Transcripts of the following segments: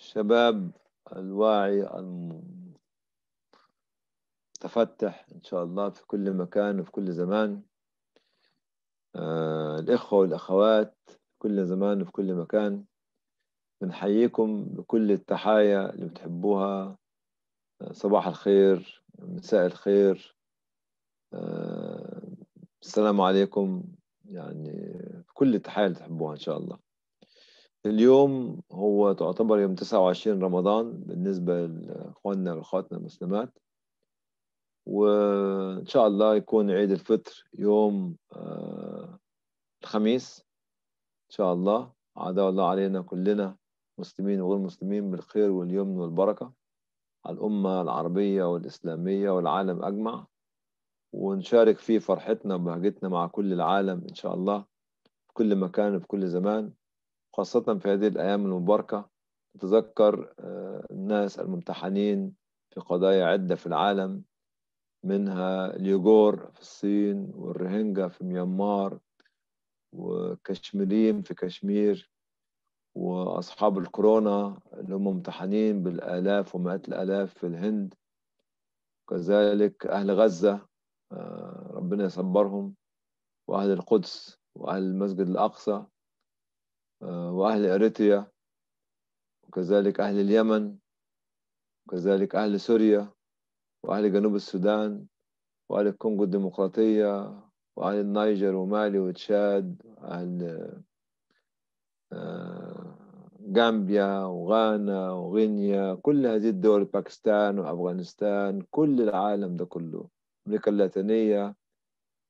الشباب الواعي المتفتح إن شاء الله في كل مكان وفي كل زمان آه الإخوة والأخوات في كل زمان وفي كل مكان بنحييكم بكل التحايا اللي بتحبوها آه، صباح الخير مساء الخير آه السلام عليكم يعني كل التحايا اللي تحبوها ان شاء الله اليوم هو تعتبر يوم 29 رمضان بالنسبة لإخواننا وأخواتنا المسلمات وإن شاء الله يكون عيد الفطر يوم آه، الخميس إن شاء الله عاد الله علينا كلنا مسلمين وغير مسلمين بالخير واليمن والبركة على الأمة العربية والإسلامية والعالم أجمع ونشارك فيه فرحتنا وبهجتنا مع كل العالم إن شاء الله في كل مكان وفي كل زمان خاصة في هذه الأيام المباركة نتذكر آه، الناس الممتحنين في قضايا عدة في العالم منها اليوغور في الصين والرهينجا في ميانمار وكشميريين في كشمير وأصحاب الكورونا اللي هم ممتحنين بالآلاف ومئات الآلاف في الهند كذلك أهل غزة آه، ربنا يصبرهم وأهل القدس وأهل المسجد الأقصى آه، وأهل إريتريا وكذلك أهل اليمن وكذلك أهل سوريا وأهل جنوب السودان وأهل الكونغو الديمقراطية وأهل النيجر ومالي وتشاد وأهل جامبيا آه، وغانا وغينيا كل هذه الدول باكستان وأفغانستان كل العالم ده كله أمريكا اللاتينية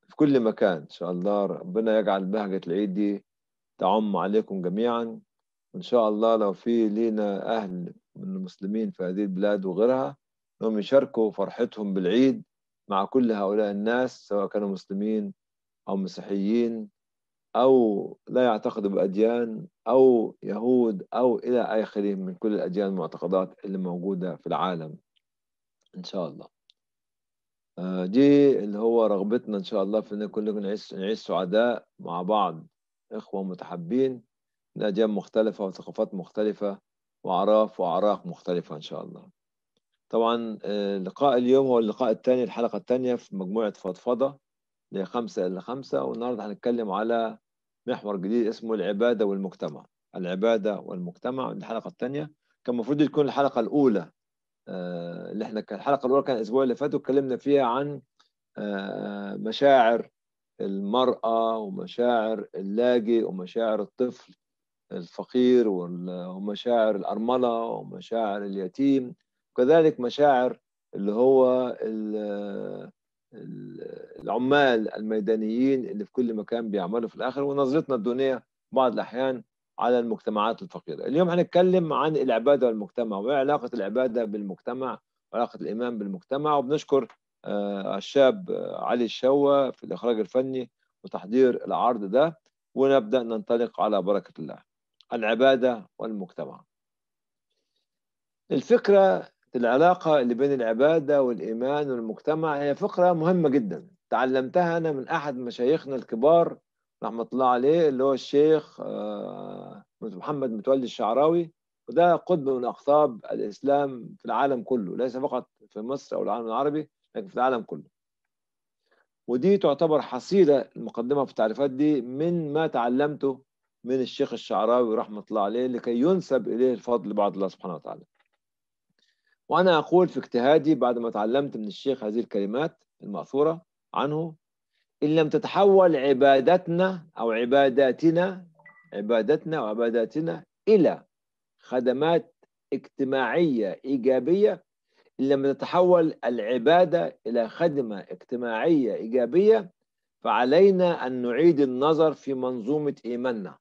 في كل مكان إن شاء الله ربنا يجعل بهجة العيد دي تعم عليكم جميعا وإن شاء الله لو في لينا أهل من المسلمين في هذه البلاد وغيرها أنهم يشاركوا فرحتهم بالعيد مع كل هؤلاء الناس سواء كانوا مسلمين أو مسيحيين أو لا يعتقدوا بأديان أو يهود أو إلى آخره من كل الأديان والمعتقدات اللي موجودة في العالم إن شاء الله آه، دي اللي هو رغبتنا إن شاء الله في إن كلنا نعيش نعيش سعداء مع بعض إخوة متحابين أديان مختلفة وثقافات مختلفة وأعراف وأعراق مختلفة إن شاء الله طبعا آه، لقاء اليوم هو اللقاء الثاني الحلقة الثانية في مجموعة فضفضة اللي خمسة إلى خمسة والنهاردة هنتكلم على محور جديد اسمه العبادة والمجتمع العبادة والمجتمع دي الحلقة الثانية كان المفروض تكون الحلقة الأولى آه، اللي احنا الحلقة الأولى كان الأسبوع اللي فات واتكلمنا فيها عن آه، مشاعر المرأة ومشاعر اللاجئ ومشاعر الطفل الفقير ومشاعر الأرملة ومشاعر اليتيم وكذلك مشاعر اللي هو العمال الميدانيين اللي في كل مكان بيعملوا في الآخر ونظرتنا الدنيا بعض الأحيان على المجتمعات الفقيرة اليوم هنتكلم عن العبادة والمجتمع وعلاقة العبادة بالمجتمع وعلاقة الإيمان بالمجتمع وبنشكر آه، الشاب علي الشوى في الإخراج الفني وتحضير العرض ده ونبدأ ننطلق على بركة الله العبادة والمجتمع الفكرة العلاقة اللي بين العبادة والإيمان والمجتمع هي فكرة مهمة جدا تعلمتها أنا من أحد مشايخنا الكبار رحمة الله عليه اللي هو الشيخ آه، محمد متولي الشعراوي وده قطب من أقطاب الإسلام في العالم كله ليس فقط في مصر أو العالم العربي لكن في العالم كله ودي تعتبر حصيلة المقدمة في التعريفات دي من ما تعلمته من الشيخ الشعراوي رحمة الله عليه لكي ينسب إليه الفضل بعد الله سبحانه وتعالى وأنا أقول في اجتهادي بعد ما تعلمت من الشيخ هذه الكلمات المأثورة عنه إن لم تتحول عبادتنا أو عباداتنا عبادتنا وعباداتنا إلى خدمات اجتماعية إيجابية لما تتحول العبادة إلى خدمة اجتماعية إيجابية فعلينا أن نعيد النظر في منظومة إيماننا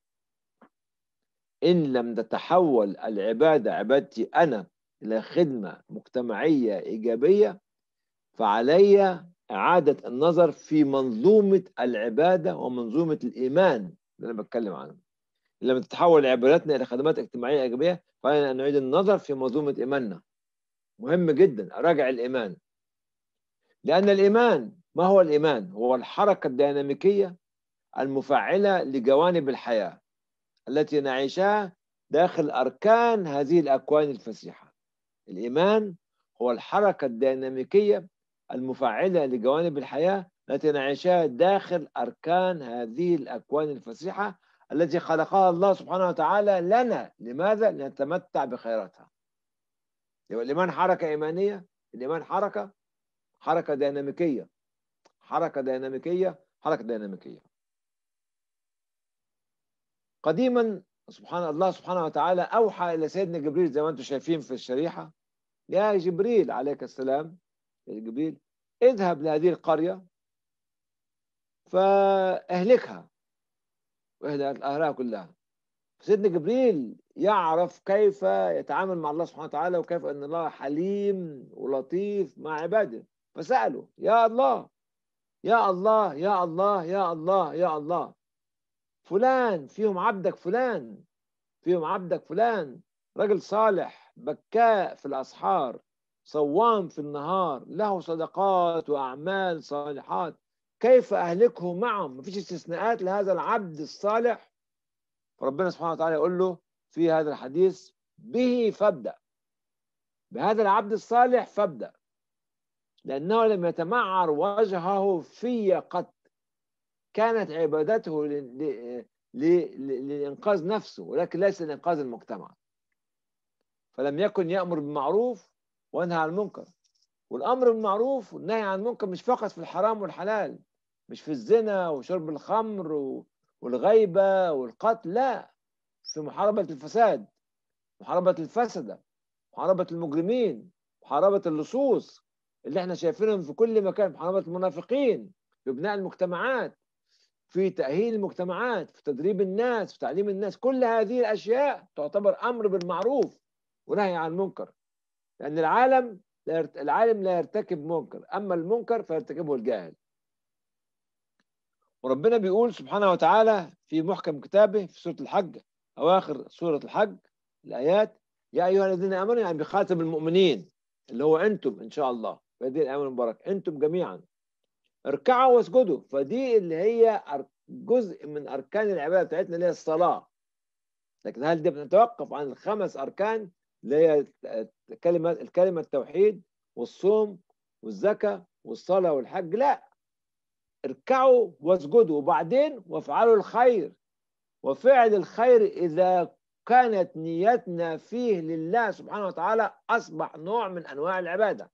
إن لم تتحول العبادة عبادتي أنا إلى خدمة مجتمعية إيجابية فعلي إعادة النظر في منظومة العبادة ومنظومة الإيمان اللي أنا بتكلم عنه لما تتحول عباداتنا إلى خدمات اجتماعية إيجابية فعلينا أن نعيد النظر في منظومة إيماننا مهم جدا اراجع الايمان لان الايمان ما هو الايمان هو الحركه الديناميكيه المفعله لجوانب الحياه التي نعيشها داخل اركان هذه الاكوان الفسيحه الايمان هو الحركه الديناميكيه المفعله لجوانب الحياه التي نعيشها داخل اركان هذه الاكوان الفسيحه التي خلقها الله سبحانه وتعالى لنا لماذا لنتمتع بخيراتها يبقى الإيمان حركة إيمانية الإيمان حركة حركة ديناميكية حركة ديناميكية حركة ديناميكية قديما سبحان الله سبحانه وتعالى أوحى إلى سيدنا جبريل زي ما أنتم شايفين في الشريحة يا جبريل عليك السلام يا جبريل اذهب لهذه القرية فاهلكها واهلك أهلها كلها سيدنا جبريل يعرف كيف يتعامل مع الله سبحانه وتعالى وكيف ان الله حليم ولطيف مع عباده فساله يا الله يا الله يا الله يا الله يا الله فلان فيهم عبدك فلان فيهم عبدك فلان رجل صالح بكاء في الاسحار صوام في النهار له صدقات واعمال صالحات كيف اهلكه معهم مفيش استثناءات لهذا العبد الصالح فربنا سبحانه وتعالى يقول له في هذا الحديث به فابدأ بهذا العبد الصالح فابدأ لأنه لم يتمعر وجهه في قط كانت عبادته لإنقاذ نفسه ولكن ليس لإنقاذ المجتمع فلم يكن يأمر بالمعروف وينهى عن المنكر والأمر بالمعروف والنهي عن المنكر مش فقط في الحرام والحلال مش في الزنا وشرب الخمر والغيبة والقتل لا في محاربة الفساد محاربة الفسدة محاربة المجرمين محاربة اللصوص اللي احنا شايفينهم في كل مكان محاربة المنافقين في بناء المجتمعات في تأهيل المجتمعات في تدريب الناس في تعليم الناس كل هذه الأشياء تعتبر أمر بالمعروف ونهي عن المنكر لأن العالم العالم لا يرتكب منكر أما المنكر فيرتكبه الجاهل وربنا بيقول سبحانه وتعالى في محكم كتابه في سورة الحج اواخر سوره الحج الايات يا ايها الذين امنوا يعني بخاتم المؤمنين اللي هو انتم ان شاء الله هذه الايام المباركه انتم جميعا اركعوا واسجدوا فدي اللي هي جزء من اركان العباده بتاعتنا اللي هي الصلاه لكن هل دي بنتوقف عن الخمس اركان اللي هي الكلمه الكلمه التوحيد والصوم والزكاه والصلاه والحج لا اركعوا واسجدوا وبعدين وافعلوا الخير وفعل الخير إذا كانت نيتنا فيه لله سبحانه وتعالى أصبح نوع من أنواع العبادة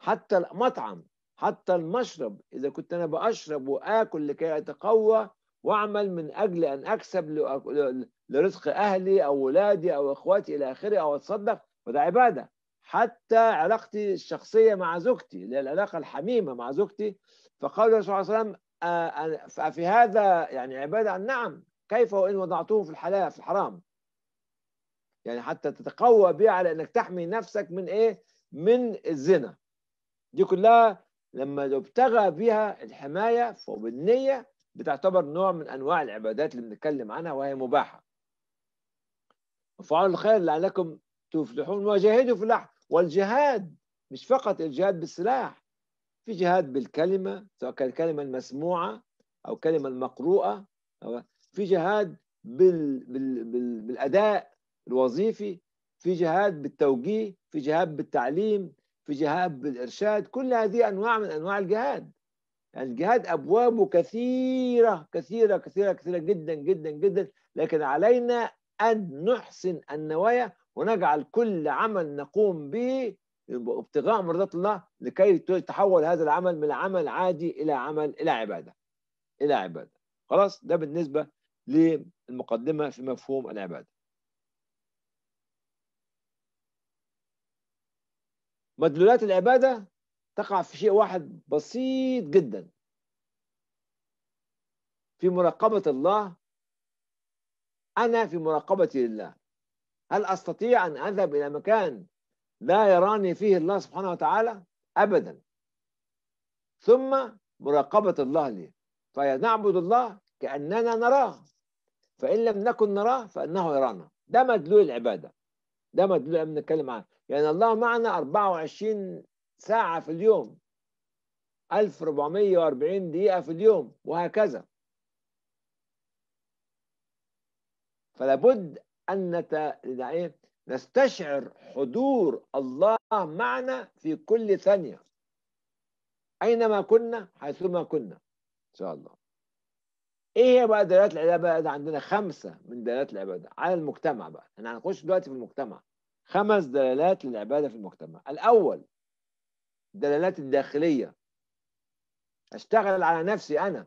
حتى المطعم حتى المشرب إذا كنت أنا بأشرب وآكل لكي أتقوى وأعمل من أجل أن أكسب لرزق أهلي أو ولادي أو إخواتي إلى آخره أو أتصدق وده عبادة حتى علاقتي الشخصية مع زوجتي اللي هي العلاقة الحميمة مع زوجتي فقال الرسول صلى الله عليه وسلم آه، آه، ففي هذا يعني عبادة عن نعم كيف وإن وضعته في الحلال في الحرام يعني حتى تتقوى بيه على انك تحمي نفسك من ايه من الزنا دي كلها لما ابتغى بها الحماية وبالنية بتعتبر نوع من أنواع العبادات اللي بنتكلم عنها وهي مباحة وفعلوا الخير لعلكم تفلحون وجاهدوا في الله والجهاد مش فقط الجهاد بالسلاح في جهاد بالكلمة سواء كانت الكلمة المسموعة أو كلمة المقروءة في جهاد بال... بال... بال... بالأداء الوظيفي في جهاد بالتوجيه في جهاد بالتعليم في جهاد بالإرشاد كل هذه أنواع من أنواع الجهاد يعني الجهاد أبوابه كثيرة كثيرة كثيرة كثيرة جدا جدا جدا لكن علينا أن نحسن النوايا ونجعل كل عمل نقوم به ابتغاء مرضات الله لكي تحول هذا العمل من عمل عادي الى عمل الى عباده الى عباده خلاص ده بالنسبه للمقدمه في مفهوم العباده مدلولات العباده تقع في شيء واحد بسيط جدا في مراقبه الله انا في مراقبتي لله هل استطيع ان اذهب الى مكان لا يراني فيه الله سبحانه وتعالى أبدا ثم مراقبة الله لي فنعبد الله كأننا نراه فإن لم نكن نراه فإنه يرانا ده مدلول العبادة ده مدلول اللي بنتكلم عنه يعني الله معنا 24 ساعة في اليوم 1440 دقيقة في اليوم وهكذا فلابد أن نت... نستشعر حضور الله معنا في كل ثانية أينما كنا حيثما كنا إن شاء الله إيه هي بقى دلالات العبادة عندنا خمسة من دلالات العبادة على المجتمع بقى احنا هنخش دلوقتي في المجتمع خمس دلالات للعبادة في المجتمع الأول الدلالات الداخلية أشتغل على نفسي أنا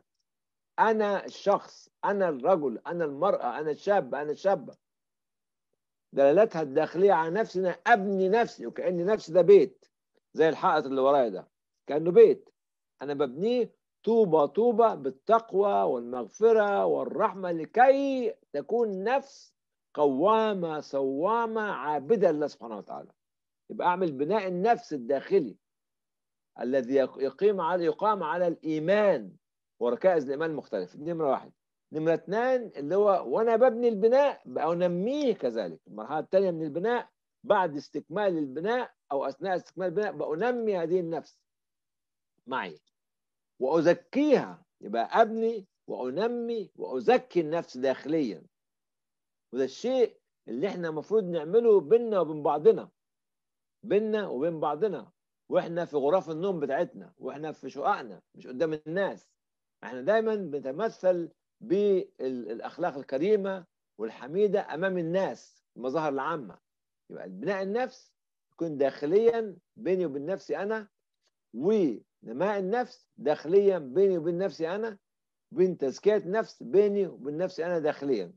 أنا الشخص أنا الرجل أنا المرأة أنا الشاب أنا الشابة دلالتها الداخلية على نفسنا أبني نفسي وكأن نفسي ده بيت زي الحائط اللي ورايا ده كأنه بيت أنا ببنيه طوبة طوبة بالتقوى والمغفرة والرحمة لكي تكون نفس قوامة صوامة عابدة لله سبحانه وتعالى يبقى أعمل بناء النفس الداخلي الذي يقيم على يقام على الإيمان وركائز الإيمان المختلفة نمرة واحد نمرة اثنان اللي هو وأنا ببني البناء أو كذلك المرحلة الثانية من البناء بعد استكمال البناء أو أثناء استكمال البناء بأنمي هذه النفس معي وأزكيها يبقى أبني وأنمي وأزكي النفس داخليا وده الشيء اللي احنا المفروض نعمله بينا وبين بعضنا بينا وبين بعضنا واحنا في غرف النوم بتاعتنا واحنا في شققنا مش قدام الناس احنا دايما بنتمثل بالاخلاق الكريمه والحميده امام الناس المظاهر العامه يبقى بناء النفس يكون داخليا بيني وبين نفسي انا ونماء النفس داخليا بيني وبين نفسي انا وبين تزكيه نفس بيني وبين نفسي انا داخليا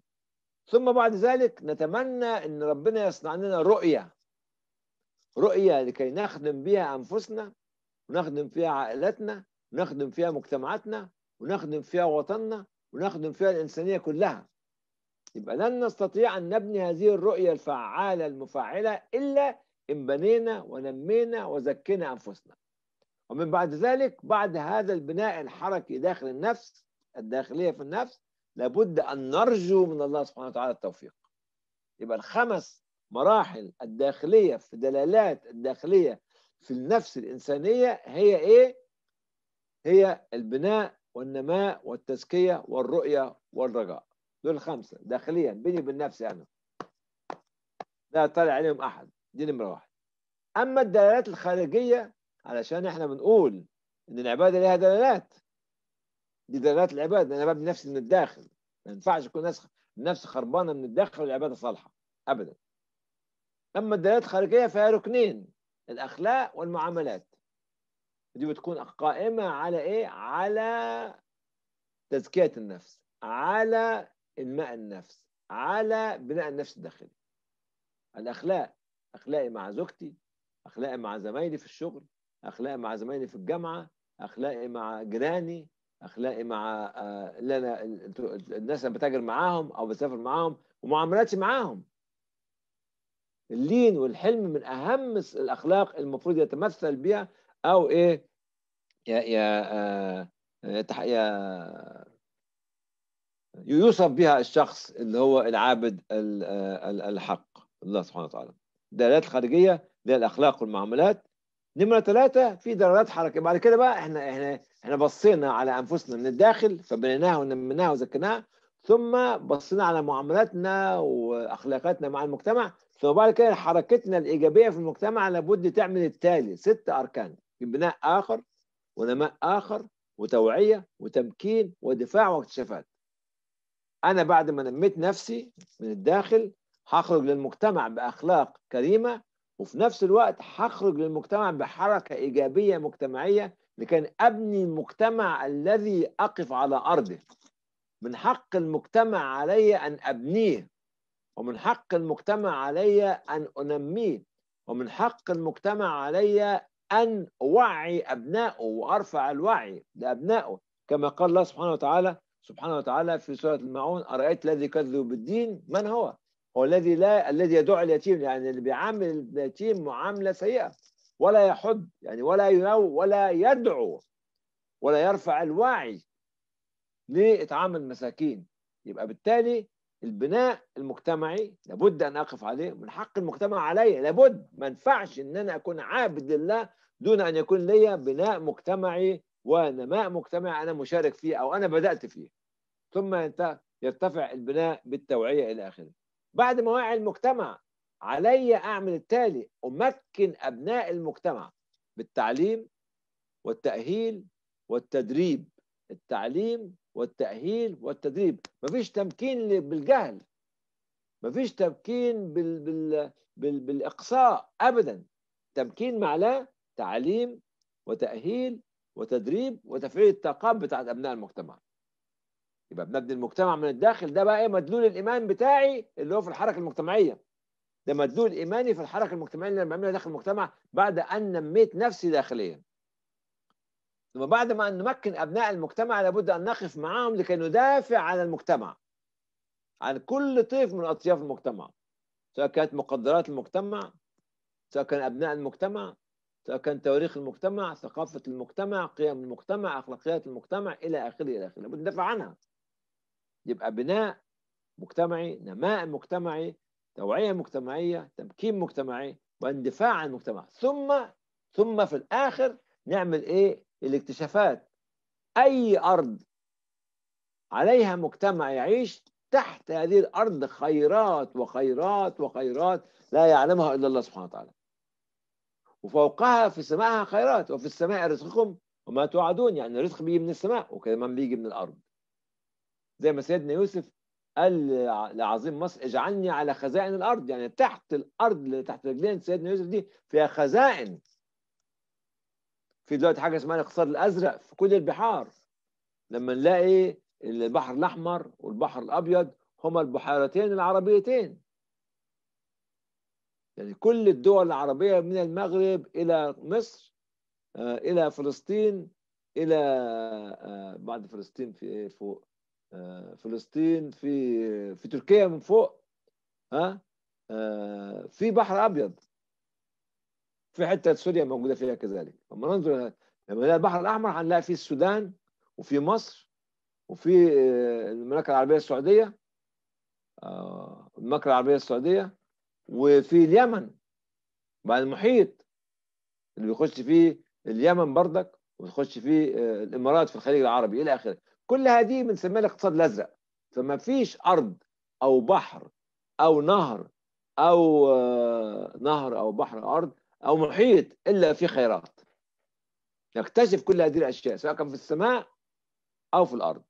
ثم بعد ذلك نتمنى ان ربنا يصنع لنا رؤيه رؤيه لكي نخدم بها انفسنا ونخدم فيها عائلتنا ونخدم فيها مجتمعاتنا ونخدم فيها وطننا ونخدم فيها الإنسانية كلها يبقى لن نستطيع أن نبني هذه الرؤية الفعالة المفاعلة إلا إن بنينا ونمينا وزكينا أنفسنا ومن بعد ذلك بعد هذا البناء الحركي داخل النفس الداخلية في النفس لابد أن نرجو من الله سبحانه وتعالى التوفيق يبقى الخمس مراحل الداخلية في دلالات الداخلية في النفس الإنسانية هي إيه؟ هي البناء والنماء والتزكية والرؤية والرجاء دول خمسة داخليا بيني وبين نفسي أنا لا طالع عليهم أحد دي نمرة واحد أما الدلالات الخارجية علشان إحنا بنقول إن العبادة ليها دلالات دي دلالات العبادة أنا ببني نفسي من الداخل ما ينفعش يكون نفس نفس خربانة من الداخل والعبادة صالحة أبدا أما الدلالات الخارجية فيها ركنين الأخلاق والمعاملات دي بتكون قائمة على إيه؟ على تزكية النفس على إنماء النفس على بناء النفس الداخلي الأخلاق أخلاقي مع زوجتي أخلاقي مع زمايلي في الشغل أخلاقي مع زمايلي في الجامعة أخلاقي مع جيراني أخلاقي مع آه، اللي أنا الناس اللي بتاجر معاهم أو بسافر معاهم ومعاملاتي معاهم اللين والحلم من أهم الأخلاق المفروض يتمثل بها او ايه يا يا آه، آه، يا يوصف بها الشخص اللي هو العابد آه، الحق الله سبحانه وتعالى دلالات خارجية اللي هي الاخلاق والمعاملات نمرة ثلاثة في دلالات حركة بعد كده بقى احنا احنا احنا بصينا على انفسنا من الداخل فبنيناها ونميناها وزكيناها ثم بصينا على معاملاتنا واخلاقاتنا مع المجتمع ثم بعد كده حركتنا الايجابية في المجتمع لابد تعمل التالي ست اركان بناء آخر ونماء آخر وتوعية وتمكين ودفاع واكتشافات أنا بعد ما نميت نفسي من الداخل هخرج للمجتمع بأخلاق كريمة وفي نفس الوقت هخرج للمجتمع بحركة إيجابية مجتمعية لكي أبني المجتمع الذي أقف على أرضه من حق المجتمع علي أن أبنيه ومن حق المجتمع علي أن أنميه ومن حق المجتمع علي أن أوعي أبنائه وأرفع الوعي لأبنائه كما قال الله سبحانه وتعالى سبحانه وتعالى في سورة المعون أرأيت الذي كذب بالدين من هو؟ هو الذي لا الذي يدعو اليتيم يعني اللي بيعامل اليتيم معاملة سيئة ولا يحد يعني ولا ينو ولا يدعو ولا يرفع الوعي لإطعام المساكين يبقى بالتالي البناء المجتمعي لابد ان اقف عليه من حق المجتمع عليا لابد ما ينفعش ان انا اكون عابد لله دون ان يكون لي بناء مجتمعي ونماء مجتمعي انا مشارك فيه او انا بدات فيه ثم يرتفع البناء بالتوعيه الى اخره بعد ما وعي المجتمع علي اعمل التالي امكن ابناء المجتمع بالتعليم والتاهيل والتدريب التعليم والتأهيل والتدريب مفيش تمكين بالجهل مفيش تمكين بال... بال... بال... بالإقصاء أبدا تمكين معناه تعليم وتأهيل وتدريب وتفعيل الطاقات بتاعت أبناء المجتمع يبقى بنبني المجتمع من الداخل ده بقى ايه مدلول الايمان بتاعي اللي هو في الحركه المجتمعيه ده مدلول ايماني في الحركه المجتمعيه اللي انا بعملها داخل المجتمع بعد ان نميت نفسي داخليا وبعد ما نمكن أبناء المجتمع لابد أن نقف معهم لكي ندافع عن المجتمع عن كل طيف من أطياف المجتمع سواء كانت مقدرات المجتمع سواء كان أبناء المجتمع سواء كان تواريخ المجتمع ثقافة المجتمع قيم المجتمع أخلاقيات المجتمع إلى آخره إلى آخره لابد ندافع عنها يبقى بناء مجتمعي نماء مجتمعي توعية مجتمعية تمكين مجتمعي واندفاع عن المجتمع ثم ثم في الآخر نعمل إيه الاكتشافات أي أرض عليها مجتمع يعيش تحت هذه الأرض خيرات وخيرات وخيرات لا يعلمها إلا الله سبحانه وتعالى وفوقها في سمائها خيرات وفي السماء رزقكم وما توعدون يعني الرزق بيجي من السماء وكمان بيجي من الأرض زي ما سيدنا يوسف قال لعظيم مصر اجعلني على خزائن الارض يعني تحت الارض اللي تحت رجلين سيدنا يوسف دي فيها خزائن في دلوقتي حاجه اسمها الاقتصاد الازرق في كل البحار لما نلاقي البحر الاحمر والبحر الابيض هما البحيرتين العربيتين يعني كل الدول العربيه من المغرب الى مصر آه، الى فلسطين الى آه، بعد فلسطين في فوق آه، فلسطين في في تركيا من فوق ها في بحر ابيض في حتة سوريا موجودة فيها كذلك لما ننظر لما نلاقي البحر الأحمر هنلاقي فيه السودان وفي مصر وفي آه، المملكة العربية السعودية آه، المملكة العربية السعودية وفي اليمن مع المحيط اللي بيخش فيه اليمن بردك ويخش فيه آه، الامارات في الخليج العربي الى اخره كل هذه بنسميها الاقتصاد الازرق فما فيش ارض او بحر او نهر او نهر او بحر أو ارض أو محيط إلا في خيرات نكتشف كل هذه الأشياء سواء كان في السماء أو في الأرض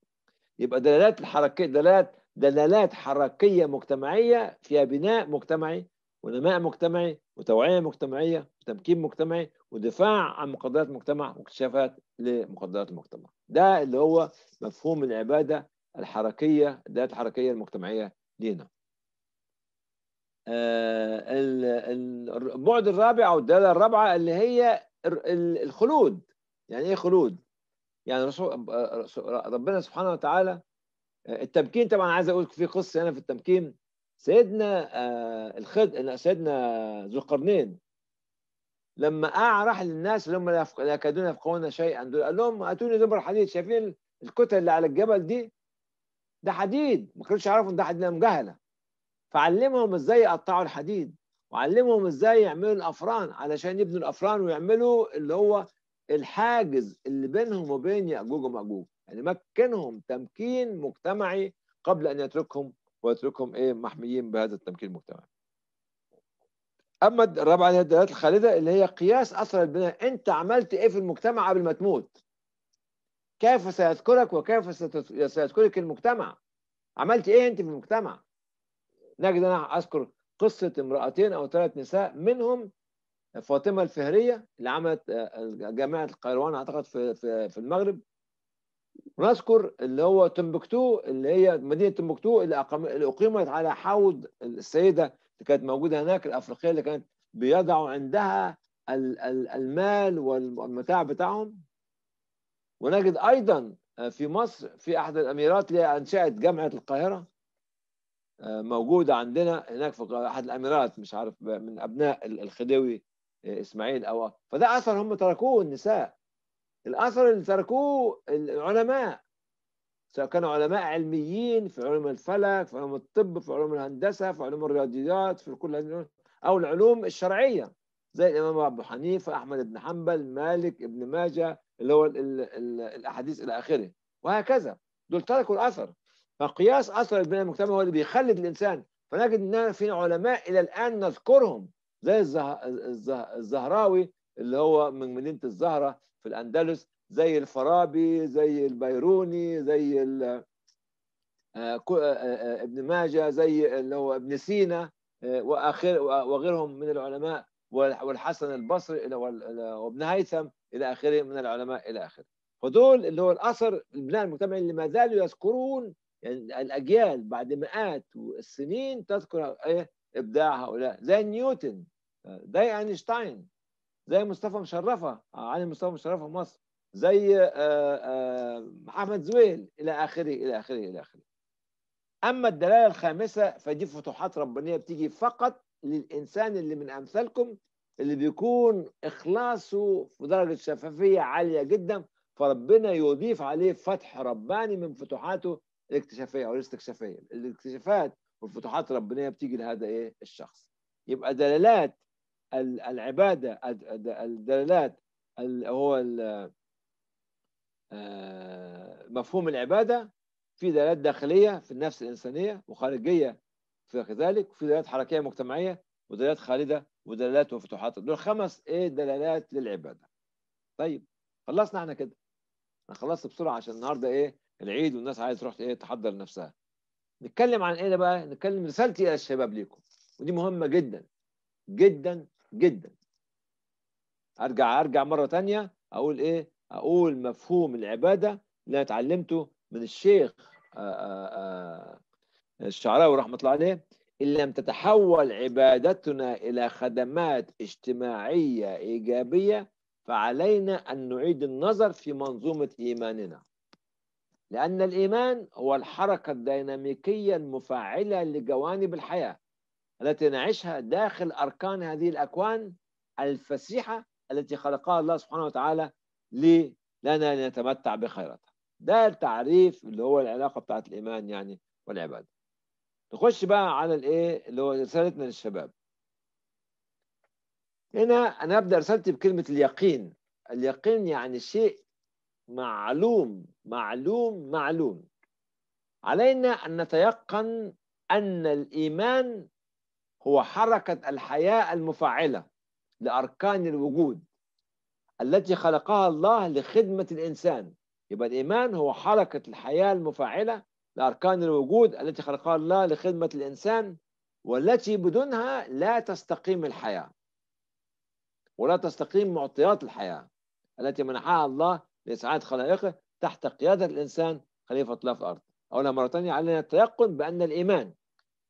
يبقى دلالات الحركية دلالات دلالات حركية مجتمعية فيها بناء مجتمعي ونماء مجتمعي وتوعية مجتمعية وتمكين مجتمعي ودفاع عن مقدرات المجتمع واكتشافات لمقدرات المجتمع ده اللي هو مفهوم العبادة الحركية الدلالات الحركية المجتمعية لينا آه، البعد الرابع او الدلاله الرابعه اللي هي الخلود يعني ايه خلود يعني آه، ربنا سبحانه وتعالى آه، التمكين طبعا عايز اقول في قصه هنا في التمكين سيدنا الخد سيدنا ذو القرنين لما راح للناس اللي هم لا يكادون يفقهون شيئا دول قال لهم اتوني زبر حديد شايفين الكتل اللي على الجبل دي ده حديد ما كانوش يعرفوا ان ده حديد مجهله فعلمهم ازاي يقطعوا الحديد وعلمهم ازاي يعملوا الافران علشان يبنوا الافران ويعملوا اللي هو الحاجز اللي بينهم وبين ياجوج وماجوج يعني مكنهم تمكين مجتمعي قبل ان يتركهم ويتركهم ايه محميين بهذا التمكين المجتمعي اما الرابعه اللي هي الدلالات الخالده اللي هي قياس اثر البناء انت عملت ايه في المجتمع قبل ما تموت كيف سيذكرك وكيف سيذكرك المجتمع عملت ايه انت في المجتمع نجد أنا أذكر قصة امرأتين أو ثلاث نساء منهم فاطمة الفهرية اللي عملت آه، جامعة القيروان أعتقد في, في, المغرب ونذكر اللي هو تمبكتو اللي هي مدينة تمبكتو اللي, اللي أقيمت على حوض السيدة اللي كانت موجودة هناك الأفريقية اللي كانت بيضعوا عندها المال والمتاع بتاعهم ونجد أيضا آه، في مصر في أحد الأميرات اللي أنشأت جامعة القاهرة موجوده عندنا هناك في احد الاميرات مش عارف من ابناء الخديوي آه، اسماعيل او فده اثر هم تركوه النساء الاثر اللي تركوه العلماء سواء كانوا علماء علميين في علوم الفلك في علوم الطب في علوم الهندسه في علوم الرياضيات في كل هذه او العلوم الشرعيه زي الامام ابو حنيفه احمد بن حنبل مالك ابن ماجه اللي هو الاحاديث الى اخره وهكذا دول تركوا الاثر فقياس أثر البناء المجتمعي هو اللي بيخلد الإنسان فنجد إن في علماء إلى الآن نذكرهم زي الزه... الزه... الزهراوي اللي هو من مدينة الزهرة في الأندلس زي الفارابي زي البيروني زي ال... آه، آه، آه، ابن ماجه زي اللي هو ابن سينا واخر وغيرهم من العلماء والحسن البصري وابن هيثم الى اخره من العلماء الى اخره فدول اللي هو الاثر البناء المجتمعي اللي ما زالوا يذكرون يعني الأجيال بعد مئات السنين تذكر إيه إبداع هؤلاء زي نيوتن زي أينشتاين زي مصطفى مشرفة عالم مصطفى مشرفة في مصر زي محمد آه، آه، زويل إلى آخره إلى آخره إلى آخره أما الدلالة الخامسة فدي فتوحات ربانية بتيجي فقط للإنسان اللي من أمثالكم اللي بيكون إخلاصه في درجة شفافية عالية جدا فربنا يضيف عليه فتح رباني من فتوحاته الاكتشافيه او الاستكشافيه الاكتشافات والفتوحات الربانيه بتيجي لهذا ايه الشخص يبقى دلالات العباده الدلالات هو آه، مفهوم العباده في دلالات داخليه في النفس الانسانيه وخارجيه في كذلك وفي دلالات حركيه مجتمعيه ودلالات خالده ودلالات وفتوحات دول خمس ايه دلالات للعباده طيب خلصنا احنا كده انا خلصت بسرعه عشان النهارده ايه العيد والناس عايزه تروح ايه تحضر نفسها نتكلم عن ايه بقى نتكلم رسالتي الى الشباب ليكم ودي مهمه جدا جدا جدا ارجع ارجع مره ثانيه اقول ايه اقول مفهوم العباده اللي انا اتعلمته من الشيخ آه، آه، آه، الشعراوي رحمه الله عليه ان لم تتحول عبادتنا الى خدمات اجتماعيه ايجابيه فعلينا ان نعيد النظر في منظومه ايماننا لأن الإيمان هو الحركة الديناميكية المفاعلة لجوانب الحياة التي نعيشها داخل أركان هذه الأكوان الفسيحة التي خلقها الله سبحانه وتعالى لنا لنتمتع بخيراتها ده التعريف اللي هو العلاقة بتاعت الإيمان يعني والعبادة نخش بقى على الإيه اللي هو رسالتنا للشباب هنا أنا أبدأ رسالتي بكلمة اليقين اليقين يعني شيء معلوم معلوم معلوم علينا أن نتيقن أن الإيمان هو حركة الحياة المفعلة لأركان الوجود التي خلقها الله لخدمة الإنسان يبقى الإيمان هو حركة الحياة المفعلة لأركان الوجود التي خلقها الله لخدمة الإنسان والتي بدونها لا تستقيم الحياة ولا تستقيم معطيات الحياة التي منحها الله لإسعاد خلائقه تحت قيادة الإنسان خليفة الله في الأرض أولا مرة ثانية علينا التيقن بأن الإيمان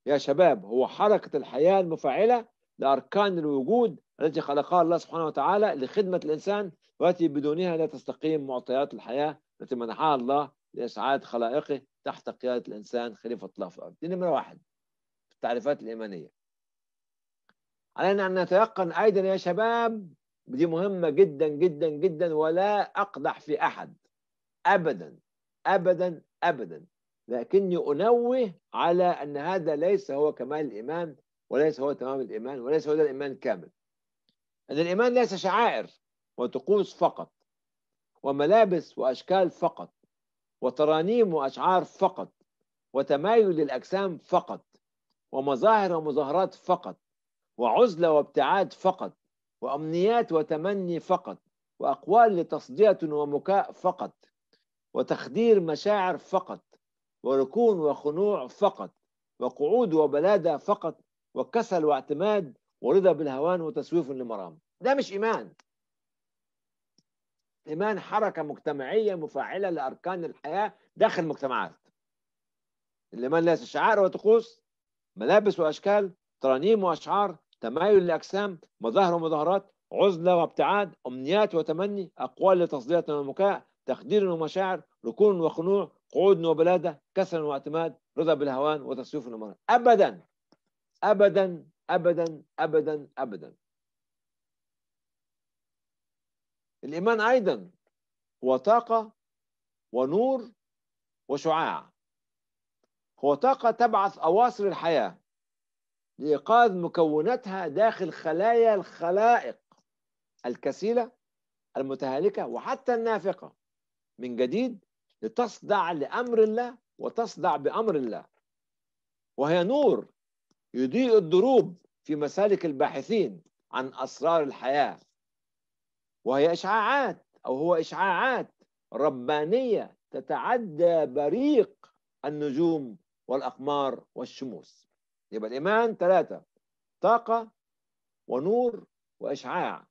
يا شباب هو حركة الحياة المفعلة لأركان الوجود التي خلقها الله سبحانه وتعالى لخدمة الإنسان والتي بدونها لا تستقيم معطيات الحياة التي منحها الله لإسعاد خلائقه تحت قيادة الإنسان خليفة الله في الأرض دي نمرة واحد التعريفات الإيمانية علينا أن نتيقن أيضا يا شباب دي مهمه جدا جدا جدا ولا اقدح في احد ابدا ابدا ابدا لكني انوه على ان هذا ليس هو كمال الايمان وليس هو تمام الايمان وليس هو ده الايمان كامل ان الايمان ليس شعائر وطقوس فقط وملابس واشكال فقط وترانيم واشعار فقط وتمايل للاجسام فقط ومظاهر ومظاهرات فقط وعزله وابتعاد فقط وأمنيات وتمني فقط وأقوال لتصدية ومكاء فقط وتخدير مشاعر فقط وركون وخنوع فقط وقعود وبلادة فقط وكسل واعتماد ورضا بالهوان وتسويف لمرام ده مش إيمان إيمان حركة مجتمعية مفاعلة لأركان الحياة داخل المجتمعات الإيمان ليس شعائر وطقوس ملابس وأشكال ترانيم وأشعار تمايل الأجسام مظاهر ومظاهرات عزلة وابتعاد أمنيات وتمني أقوال لتصدية ومكاء تخدير ومشاعر ركون وخنوع قعود وبلادة كسر واعتماد رضا بالهوان وتسييف أبدا. أبدا أبدا أبدا أبدا أبدا الإيمان أيضا هو طاقة ونور وشعاع هو طاقة تبعث أواصر الحياة لإيقاظ مكوناتها داخل خلايا الخلائق الكسيلة المتهالكة وحتى النافقة من جديد لتصدع لأمر الله وتصدع بأمر الله وهي نور يضيء الدروب في مسالك الباحثين عن أسرار الحياة وهي إشعاعات أو هو إشعاعات ربانية تتعدى بريق النجوم والأقمار والشموس يبقى الإيمان ثلاثة طاقة ونور وإشعاع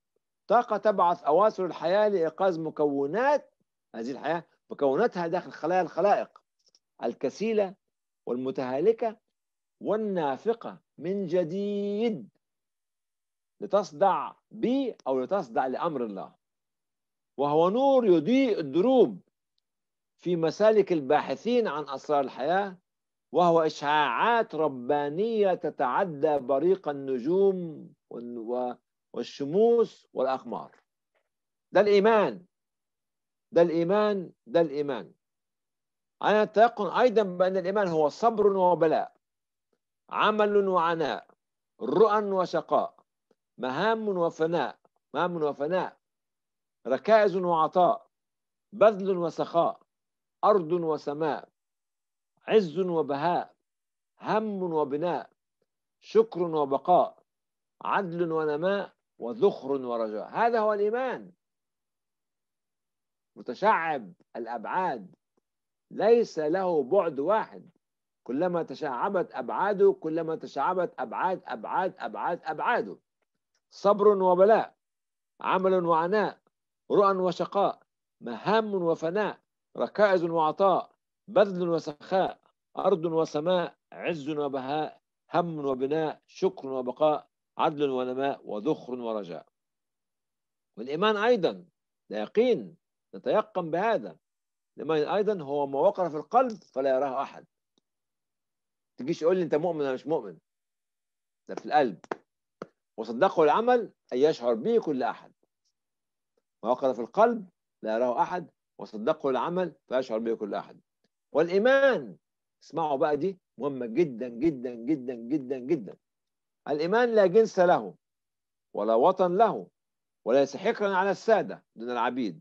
طاقة تبعث أواصر الحياة لإيقاظ مكونات هذه الحياة مكوناتها داخل خلايا الخلائق الكسيلة والمتهالكة والنافقة من جديد لتصدع بي أو لتصدع لأمر الله وهو نور يضيء الدروب في مسالك الباحثين عن أسرار الحياة وهو إشعاعات ربانية تتعدى بريق النجوم والشموس والأقمار ده الإيمان ده الإيمان ده الإيمان أنا أتيقن أيضا بأن الإيمان هو صبر وبلاء عمل وعناء رؤى وشقاء مهام وفناء مهام وفناء ركائز وعطاء بذل وسخاء أرض وسماء عز وبهاء هم وبناء شكر وبقاء عدل ونماء وذخر ورجاء هذا هو الإيمان متشعب الأبعاد ليس له بعد واحد كلما تشعبت أبعاده كلما تشعبت أبعاد أبعاد أبعاد أبعاده صبر وبلاء عمل وعناء رؤى وشقاء مهام وفناء ركائز وعطاء بذل وسخاء أرض وسماء عز وبهاء هم وبناء شكر وبقاء عدل ونماء وذخر ورجاء والإيمان أيضا لا يقين نتيقن بهذا الإيمان أيضا هو ما وقر في القلب فلا يراه أحد تجيش يقول لي أنت مؤمن أنا مش مؤمن ده في القلب وصدقه العمل أن يشعر به كل أحد ما وقر في القلب لا يراه أحد وصدقه العمل فيشعر به كل أحد والإيمان اسمعوا بقى دي مهمة جدا جدا جدا جدا جدا الإيمان لا جنس له ولا وطن له وليس حكرا على السادة دون العبيد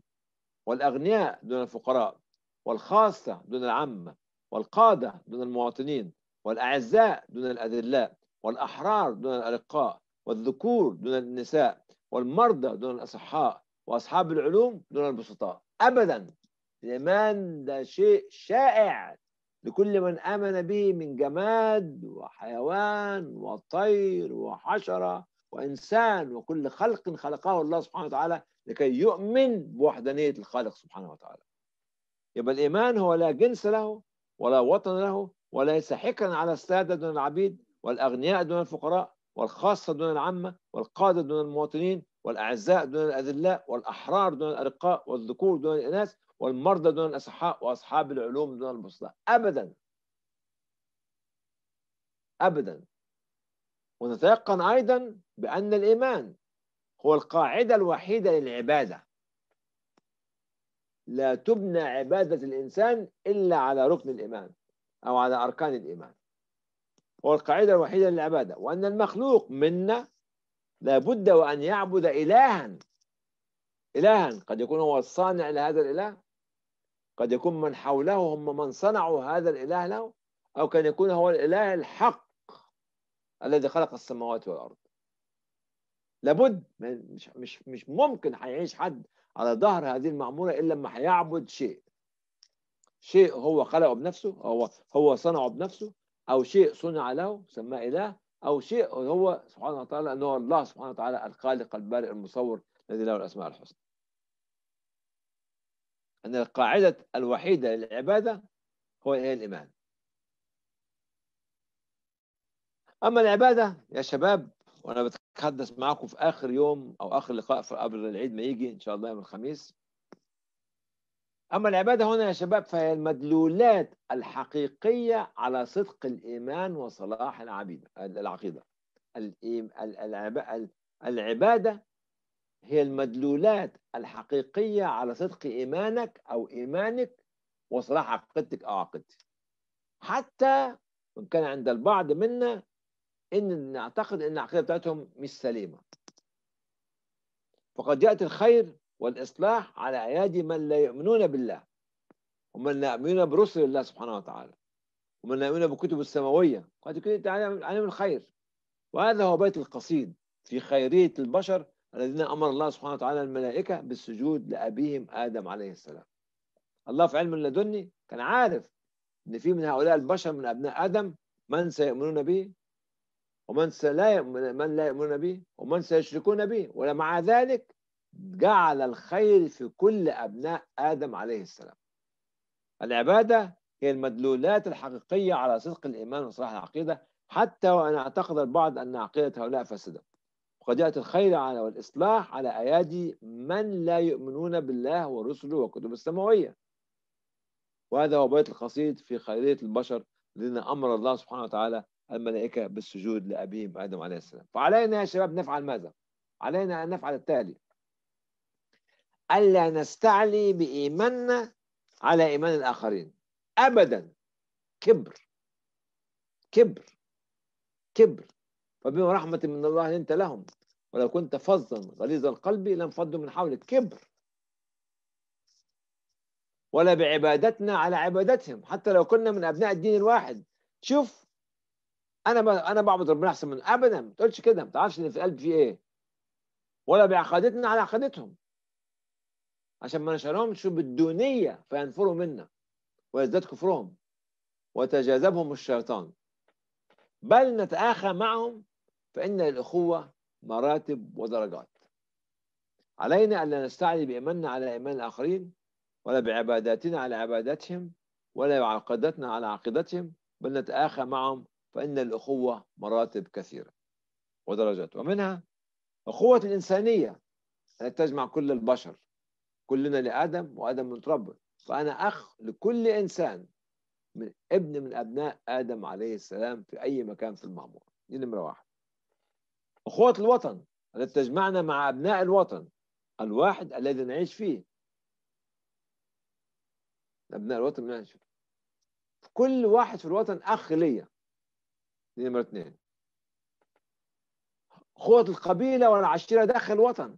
والأغنياء دون الفقراء والخاصة دون العامة والقادة دون المواطنين والأعزاء دون الأذلاء والأحرار دون الأرقاء والذكور دون النساء والمرضى دون الأصحاء وأصحاب العلوم دون البسطاء أبدا الإيمان ده شيء شائع لكل من آمن به من جماد وحيوان وطير وحشرة وإنسان وكل خلق خلقه الله سبحانه وتعالى لكي يؤمن بوحدانية الخالق سبحانه وتعالى يبقى الإيمان هو لا جنس له ولا وطن له وليس حكرا على السادة دون العبيد والأغنياء دون الفقراء والخاصة دون العامة والقادة دون المواطنين والأعزاء دون الأذلاء والأحرار دون الأرقاء والذكور دون الإناث والمرضى دون الأصحاء وأصحاب العلوم دون البسطاء أبدا أبدا ونتيقن أيضا بأن الإيمان هو القاعدة الوحيدة للعبادة لا تبنى عبادة الإنسان إلا على ركن الإيمان أو على أركان الإيمان هو القاعدة الوحيدة للعبادة وأن المخلوق منا لابد وأن يعبد إلها إلها قد يكون هو الصانع لهذا الإله قد يكون من حوله هم من صنعوا هذا الإله له أو كان يكون هو الإله الحق الذي خلق السماوات والأرض لابد مش مش مش ممكن هيعيش حد على ظهر هذه المعمورة إلا لما هيعبد شيء شيء هو خلقه بنفسه هو هو صنعه بنفسه أو شيء صنع له سماه إله أو شيء هو سبحانه وتعالى أنه الله سبحانه وتعالى الخالق البارئ المصور الذي له الأسماء الحسنى أن القاعدة الوحيدة للعبادة هو الإيمان أما العبادة يا شباب وأنا بتحدث معكم في آخر يوم أو آخر لقاء قبل العيد ما يجي إن شاء الله يوم الخميس أما العبادة هنا يا شباب فهي المدلولات الحقيقية على صدق الإيمان وصلاح العبيد العقيدة العبادة هي المدلولات الحقيقية على صدق إيمانك أو إيمانك وصلاح عقيدتك أو عقيدتي حتى إن كان عند البعض منا إن نعتقد إن العقيدة بتاعتهم مش سليمة فقد يأتي الخير والإصلاح على أيادي من لا يؤمنون بالله ومن لا يؤمنون برسل الله سبحانه وتعالى ومن لا يؤمنون بالكتب السماوية قد يكون عالم الخير وهذا هو بيت القصيد في خيرية البشر الذين امر الله سبحانه وتعالى الملائكه بالسجود لابيهم ادم عليه السلام. الله في علم لدني كان عارف ان في من هؤلاء البشر من ابناء ادم من سيؤمنون به ومن لا من لا يؤمنون به ومن سيشركون به ومع ذلك جعل الخير في كل ابناء ادم عليه السلام. العباده هي المدلولات الحقيقيه على صدق الايمان وصلاح العقيده حتى وان اعتقد البعض ان عقيده هؤلاء فاسده. وقد جاءت الخير على والإصلاح على أيادي من لا يؤمنون بالله ورسله وكتب السماوية وهذا هو بيت القصيد في خيرية البشر الذين أمر الله سبحانه وتعالى الملائكة بالسجود لأبيهم آدم عليه السلام فعلينا يا شباب نفعل ماذا؟ علينا أن نفعل التالي ألا نستعلي بإيماننا على إيمان الآخرين أبدا كبر كبر كبر فبما رحمة من الله لنت لهم ولو كنت فظا غليظ القلب لانفضوا من حولك كبر ولا بعبادتنا على عبادتهم حتى لو كنا من ابناء الدين الواحد شوف انا انا بعبد ربنا احسن من ابدا ما تقولش كده ما تعرفش اللي في القلب فيه ايه ولا بعقادتنا على عقادتهم عشان ما نشرهمش بالدونيه فينفروا منا ويزداد كفرهم وتجاذبهم الشيطان بل نتآخى معهم فإن الأخوة مراتب ودرجات علينا أن نستعلي بإيماننا على إيمان الآخرين ولا بعباداتنا على عباداتهم ولا بعقيدتنا على عقيدتهم بل نتآخى معهم فإن الأخوة مراتب كثيرة ودرجات ومنها أخوة الإنسانية التي تجمع كل البشر كلنا لآدم وآدم من رب فأنا أخ لكل إنسان من ابن من أبناء آدم عليه السلام في أي مكان في المعمور دي نمرة واحد أخوة الوطن التي تجمعنا مع أبناء الوطن الواحد الذي نعيش فيه أبناء الوطن نعيش فيه كل واحد في الوطن أخ ليا نمرة اثنين أخوة القبيلة والعشيرة داخل الوطن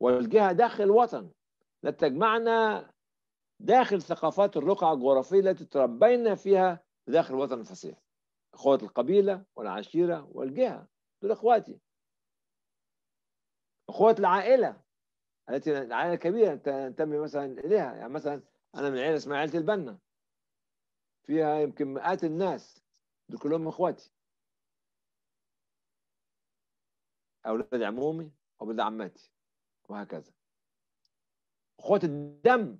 والجهة داخل الوطن لتجمعنا داخل ثقافات الرقعة الجغرافية التي تربينا فيها داخل الوطن الفصيح أخوة القبيلة والعشيرة والجهة دول اخواتي اخوات العائله التي العائله الكبيره تنتمي مثلا اليها يعني مثلا انا من عائله اسمها عائله البنا فيها يمكن مئات الناس دول كلهم اخواتي اولاد عمومي اولاد عماتي وهكذا اخوات الدم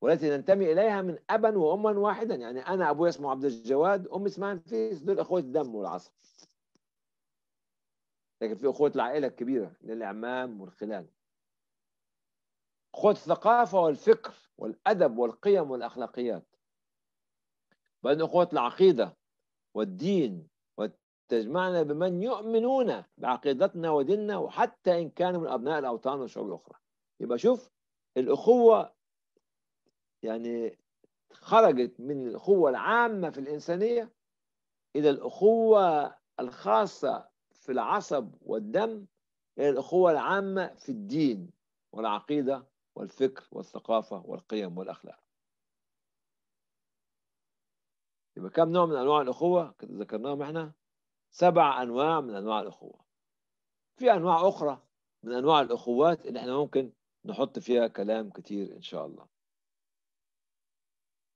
والتي ننتمي اليها من ابا واما واحدا يعني انا ابوي اسمه عبد الجواد امي اسمها نفيس دول اخوه الدم والعصب لكن في أخوة العائلة الكبيرة للإعمام والخلال أخوة الثقافة والفكر والأدب والقيم والأخلاقيات بعدين أخوة العقيدة والدين وتجمعنا بمن يؤمنون بعقيدتنا وديننا وحتى إن كانوا من أبناء الأوطان والشعوب الأخرى يبقى شوف الأخوة يعني خرجت من الأخوة العامة في الإنسانية إلى الأخوة الخاصة في العصب والدم هي يعني الأخوة العامة في الدين والعقيدة والفكر والثقافة والقيم والأخلاق يبقى كم نوع من أنواع الأخوة ذكرناهم إحنا سبع أنواع من أنواع الأخوة في أنواع أخرى من أنواع الأخوات اللي إحنا ممكن نحط فيها كلام كتير إن شاء الله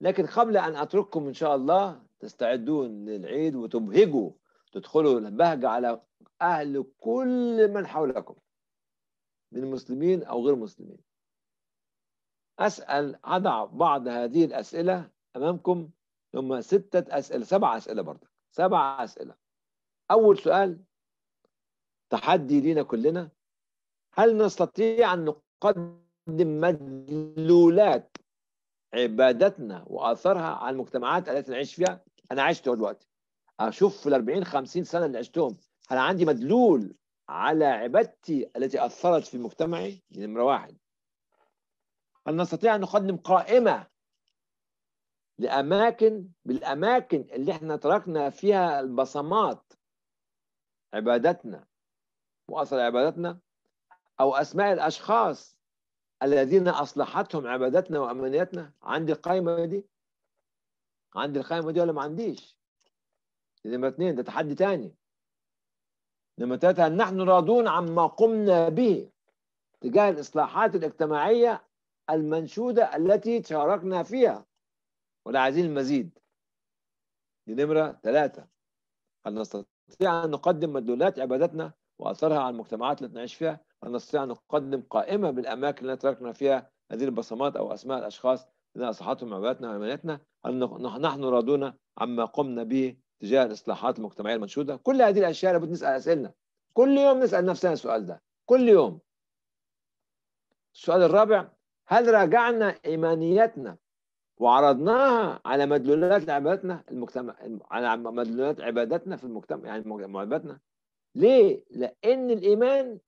لكن قبل أن أترككم إن شاء الله تستعدون للعيد وتبهجوا تدخلوا البهجة على أهل كل من حولكم من مسلمين أو غير مسلمين أسأل أضع بعض هذه الأسئلة أمامكم هم ستة أسئلة سبعة أسئلة برضه سبعة أسئلة أول سؤال تحدي لينا كلنا هل نستطيع أن نقدم مدلولات عبادتنا وآثارها على المجتمعات التي نعيش فيها أنا عشت دلوقتي اشوف في ال 40 50 سنه اللي عشتهم هل عندي مدلول على عبادتي التي اثرت في مجتمعي؟ دي يعني نمره واحد. هل نستطيع ان نقدم قائمه لاماكن بالاماكن اللي احنا تركنا فيها البصمات عبادتنا واثر عبادتنا او اسماء الاشخاص الذين اصلحتهم عبادتنا وامانيتنا عندي القائمه دي؟ عندي القائمه دي ولا ما عنديش؟ نمرة اثنين ده تحدي تاني نمرة ثلاثة نحن راضون عما قمنا به تجاه الإصلاحات الاجتماعية المنشودة التي شاركنا فيها ولا عايزين المزيد دي نمرة ثلاثة هل نستطيع أن نقدم مدلولات عبادتنا وأثرها على المجتمعات التي نعيش فيها هل نستطيع أن نقدم قائمة بالأماكن التي تركنا فيها هذه البصمات أو أسماء الأشخاص الذين أصحاتهم عبادتنا وإيمانتنا هل نحن راضون عما قمنا به تجاه الاصلاحات المجتمعيه المنشوده كل هذه الاشياء لابد نسال اسئلنا كل يوم نسال نفسنا السؤال ده كل يوم السؤال الرابع هل راجعنا ايمانياتنا وعرضناها على مدلولات عبادتنا المجتمع على مدلولات عبادتنا في المجتمع يعني معبدنا ليه؟ لأن الإيمان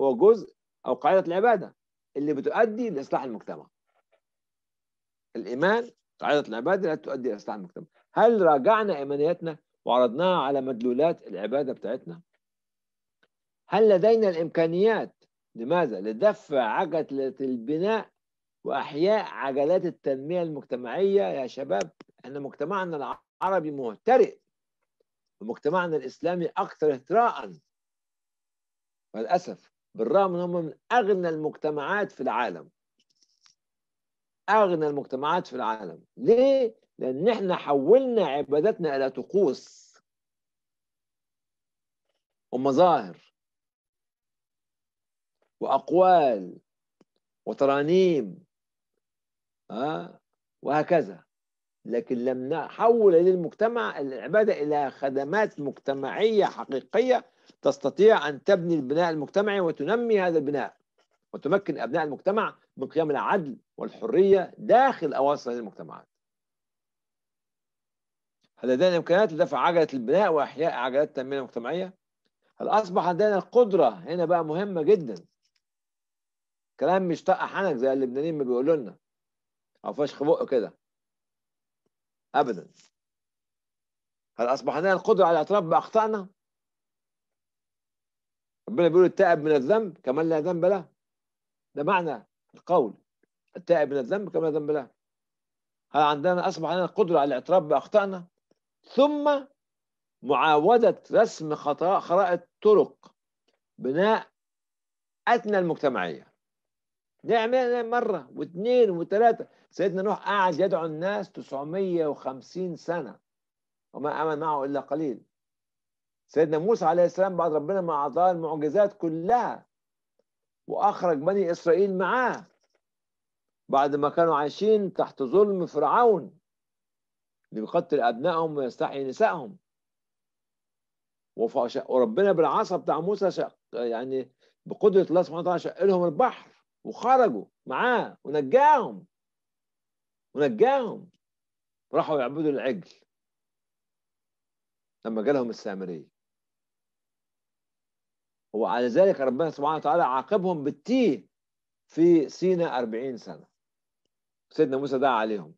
هو جزء أو قاعدة العبادة اللي بتؤدي لإصلاح المجتمع الإيمان قاعدة العبادة لا تؤدي إلى إصلاح المجتمع هل راجعنا إيمانياتنا وعرضناها على مدلولات العبادة بتاعتنا هل لدينا الإمكانيات لماذا؟ لدفع عجلة البناء وأحياء عجلات التنمية المجتمعية يا شباب أن مجتمعنا العربي مهترئ ومجتمعنا الإسلامي أكثر اهتراء للأسف بالرغم أنهم من أغنى المجتمعات في العالم اغنى المجتمعات في العالم ليه لان احنا حولنا عبادتنا الى طقوس ومظاهر واقوال وترانيم أه؟ وهكذا لكن لم نحول للمجتمع العبادة إلى خدمات مجتمعية حقيقية تستطيع أن تبني البناء المجتمعي وتنمي هذا البناء وتمكن أبناء المجتمع من قيام العدل والحرية داخل أواصر هذه المجتمعات هل لدينا إمكانيات لدفع عجلة البناء وإحياء عجلات التنمية المجتمعية؟ هل أصبح لدينا القدرة هنا بقى مهمة جدا كلام مش طق حنك زي اللبنانيين ما بيقولوا لنا أو فشخ بقه كده أبدا هل أصبح لدينا القدرة على الاعتراف بأخطائنا؟ ربنا بيقول التائب من الذنب كمان لا ذنب له ده معنى القول التائب من الذنب كما ذنب له هل عندنا أصبح لنا قدرة على الاعتراف بأخطائنا ثم معاودة رسم خطأ خرائط طرق بناء أتنا المجتمعية نعمل مرة واثنين وثلاثة سيدنا نوح قعد يدعو الناس 950 سنة وما آمن معه إلا قليل سيدنا موسى عليه السلام بعد ربنا ما أعطاه المعجزات كلها وأخرج بني إسرائيل معاه بعد ما كانوا عايشين تحت ظلم فرعون اللي بيقتل أبنائهم ويستحيي نسائهم وربنا بالعصا بتاع موسى شق يعني بقدرة الله سبحانه وتعالى شق لهم البحر وخرجوا معاه ونجاهم ونجاهم راحوا يعبدوا العجل لما جالهم السامرية وعلى ذلك ربنا سبحانه وتعالى عاقبهم بالتيه في سينا 40 سنة سيدنا موسى دعا عليهم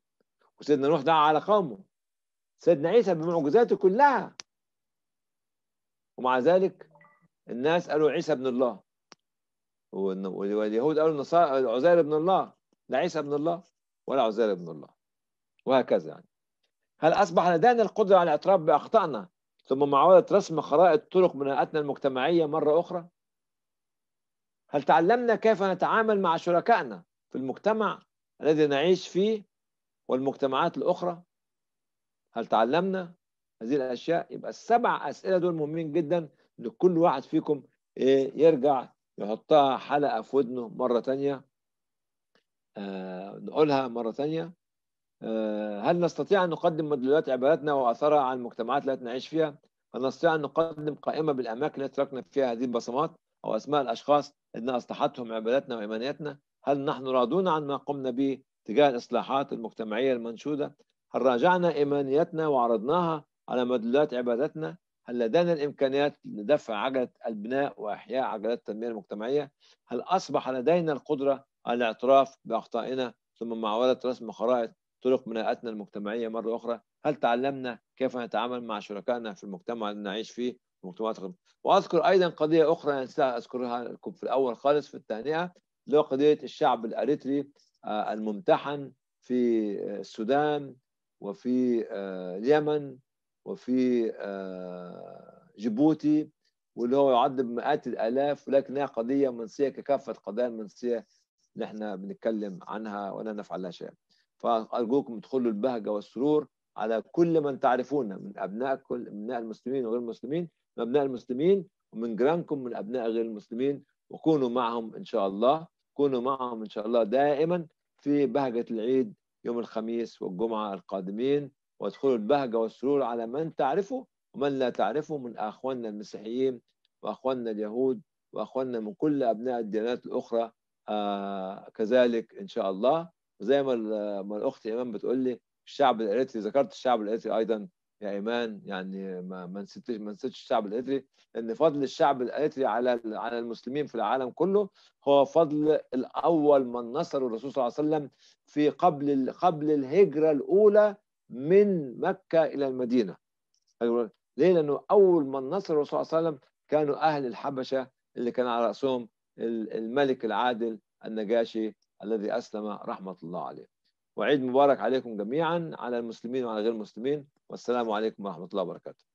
وسيدنا نوح دعا على قومه سيدنا عيسى بمعجزاته كلها ومع ذلك الناس قالوا عيسى ابن الله واليهود قالوا النصارى عزير ابن الله لا عيسى ابن الله ولا عزير ابن الله وهكذا يعني هل اصبح لدينا القدره على الاعتراف باخطائنا ثم معاوية رسم خرائط طرق بناءتنا المجتمعية مرة أخرى هل تعلمنا كيف نتعامل مع شركائنا في المجتمع الذي نعيش فيه والمجتمعات الأخرى هل تعلمنا هذه الأشياء يبقى السبع أسئلة دول مهمين جدا لكل واحد فيكم إيه، يرجع يحطها حلقة في ودنه مرة تانية آه، نقولها مرة تانية آه، هل نستطيع أن نقدم مدلولات عباداتنا وأثرها على المجتمعات التي نعيش فيها؟ هل نستطيع أن نقدم قائمة بالأماكن التي تركنا فيها هذه البصمات أو أسماء الأشخاص الذين أصلحتهم عباداتنا وإيمانياتنا؟ هل نحن راضون عن ما قمنا به تجاه الإصلاحات المجتمعية المنشودة؟ هل راجعنا إيمانياتنا وعرضناها على مدلولات عباداتنا؟ هل لدينا الإمكانيات لدفع عجلة البناء وإحياء عجلات التنمية المجتمعية؟ هل أصبح لدينا القدرة على الاعتراف بأخطائنا ثم معاولة رسم خرائط طرق مناعتنا المجتمعية مرة أخرى هل تعلمنا كيف نتعامل مع شركائنا في المجتمع اللي نعيش فيه مجتمعات غرب. واذكر ايضا قضيه اخرى أنسى اذكرها لكم في الاول خالص في التهنئه اللي هو قضيه الشعب الاريتري آه، الممتحن في آه، السودان وفي آه، اليمن وفي جيبوتي واللي هو يعد بمئات الالاف ولكنها قضيه منسيه ككافه قضايا منسيه نحن بنتكلم عنها ولا نفعل لها شيئا. فأرجوكم ادخلوا البهجة والسرور على كل من تعرفونه من أبناء كل أبناء المسلمين وغير المسلمين من أبناء المسلمين ومن جيرانكم من أبناء غير المسلمين وكونوا معهم إن شاء الله كونوا معهم إن شاء الله دائما في بهجة العيد يوم الخميس والجمعة القادمين وادخلوا البهجة والسرور على من تعرفه ومن لا تعرفه من أخواننا المسيحيين وأخواننا اليهود وأخواننا من كل أبناء الديانات الأخرى آه كذلك إن شاء الله وزي ما ما الاخت ايمان بتقول لي الشعب الاريتري ذكرت الشعب الاريتري ايضا يا ايمان يعني ما ما نسيتش ما نسيتش الشعب الاريتري ان فضل الشعب الاريتري على على المسلمين في العالم كله هو فضل الاول من نصر الرسول صلى الله عليه وسلم في قبل قبل الهجره الاولى من مكه الى المدينه أيوة. ليه لانه اول من نصر الرسول صلى الله عليه وسلم كانوا اهل الحبشه اللي كان على راسهم الملك العادل النجاشي الذي أسلم رحمة الله عليه وعيد مبارك عليكم جميعا على المسلمين وعلى غير المسلمين والسلام عليكم ورحمة الله وبركاته